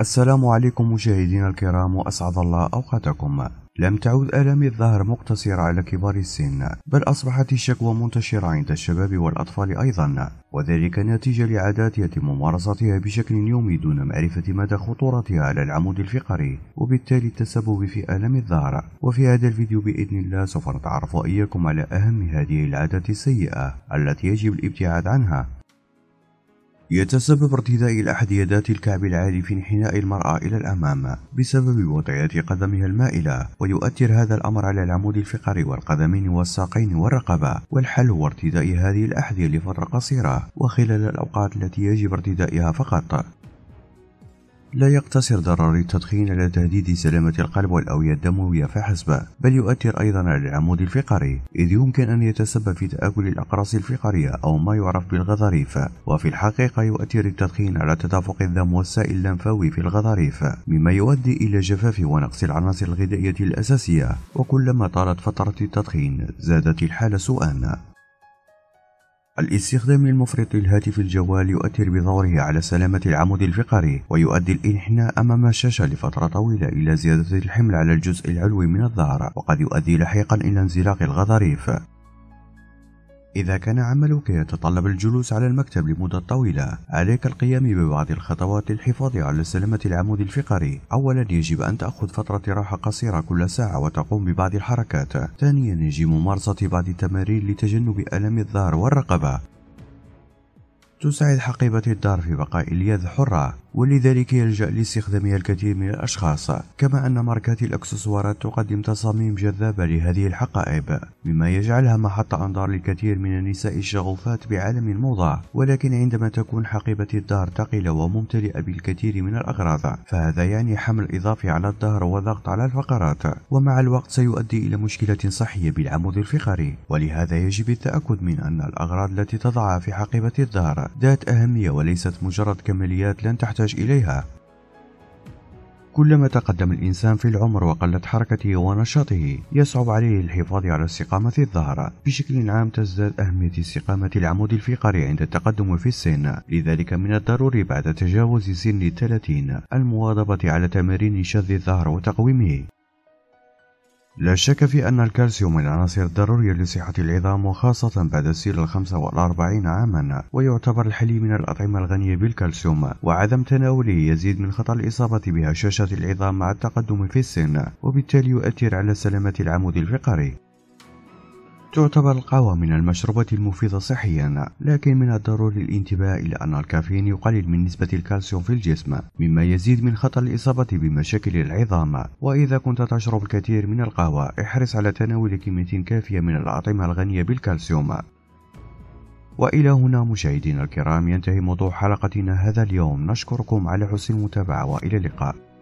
السلام عليكم مشاهدينا الكرام وأسعد الله أوقاتكم لم تعد آلام الظهر مقتصرة على كبار السن بل أصبحت الشكوى منتشرة عند الشباب والأطفال أيضا وذلك نتيجة لعادات يتم ممارستها بشكل يومي دون معرفة مدى خطورتها على العمود الفقري وبالتالي التسبب في آلام الظهر وفي هذا الفيديو بإذن الله سوف نتعرف إياكم على أهم هذه العادات السيئة التي يجب الابتعاد عنها يتسبب ارتداء الأحذية يدات الكعب العالي في انحناء المرأة إلى الأمام بسبب وضعيات قدمها المائلة ويؤثر هذا الأمر على العمود الفقري والقدمين والساقين والرقبة والحل هو ارتداء هذه الأحذية لفترة قصيرة وخلال الأوقات التي يجب ارتدائها فقط لا يقتصر ضرر التدخين على تهديد سلامة القلب والأوعية الدموية فحسب بل يؤثر أيضا على العمود الفقري إذ يمكن أن يتسبب في تآكل الأقراص الفقرية أو ما يعرف بالغضاريف وفي الحقيقة يؤثر التدخين على تدفق الدم والسائل اللمفاوي في الغضاريف مما يؤدي إلى جفاف ونقص العناصر الغذائية الأساسية وكلما طالت فترة التدخين زادت الحالة سوءا الاستخدام المفرط للهاتف الجوال يؤثر بدوره على سلامة العمود الفقري ويؤدي الانحناء أمام الشاشة لفترة طويلة إلى زيادة الحمل على الجزء العلوي من الظهر وقد يؤدي لاحقا إلى انزلاق الغضاريف إذا كان عملك يتطلب الجلوس على المكتب لمدة طويلة عليك القيام ببعض الخطوات للحفاظ على سلامة العمود الفقري أولا يجب أن تأخذ فترة راحة قصيرة كل ساعة وتقوم ببعض الحركات ثانيا يجب ممارسة بعض التمارين لتجنب ألم الظهر والرقبة تساعد حقيبة الدار في بقاء اليد حرة ولذلك يلجأ لاستخدامها الكثير من الأشخاص كما أن ماركات الأكسسوارات تقدم تصاميم جذابة لهذه الحقائب مما يجعلها محط أنظار للكثير من النساء الشغوفات بعالم الموضة ولكن عندما تكون حقيبة الظهر ثقيلة وممتلئة بالكثير من الأغراض فهذا يعني حمل إضافي على الظهر وضغط على الفقرات ومع الوقت سيؤدي إلى مشكلة صحية بالعمود الفقري ولهذا يجب التأكد من أن الأغراض التي تضعها في حقيبة الظهر ذات أهمية وليست مجرد كماليات لن تحتاج يحتاج إليها كلما تقدم الإنسان في العمر وقلت حركته ونشاطه يصعب عليه الحفاظ على استقامة الظهر بشكل عام تزداد أهمية استقامة العمود الفقري عند التقدم في السن لذلك من الضروري بعد تجاوز سن الثلاثين المواظبة على تمارين شذ الظهر وتقويمه لا شك في أن الكالسيوم من العناصر الضرورية لصحة العظام وخاصة بعد سن الخمسة والأربعين عاما ويعتبر الحلي من الأطعمة الغنية بالكالسيوم وعدم تناوله يزيد من خطر الإصابة بهشاشة العظام مع التقدم في السن وبالتالي يؤثر على سلامة العمود الفقري تعتبر القهوة من المشروبات المفيدة صحيا لكن من الضروري الانتباه إلى أن الكافيين يقلل من نسبة الكالسيوم في الجسم مما يزيد من خطر الإصابة بمشاكل العظام وإذا كنت تشرب الكثير من القهوة احرص على تناول كمية كافية من الأطعمة الغنية بالكالسيوم وإلى هنا مشاهدينا الكرام ينتهي موضوع حلقتنا هذا اليوم نشكركم على حسن المتابعة وإلى اللقاء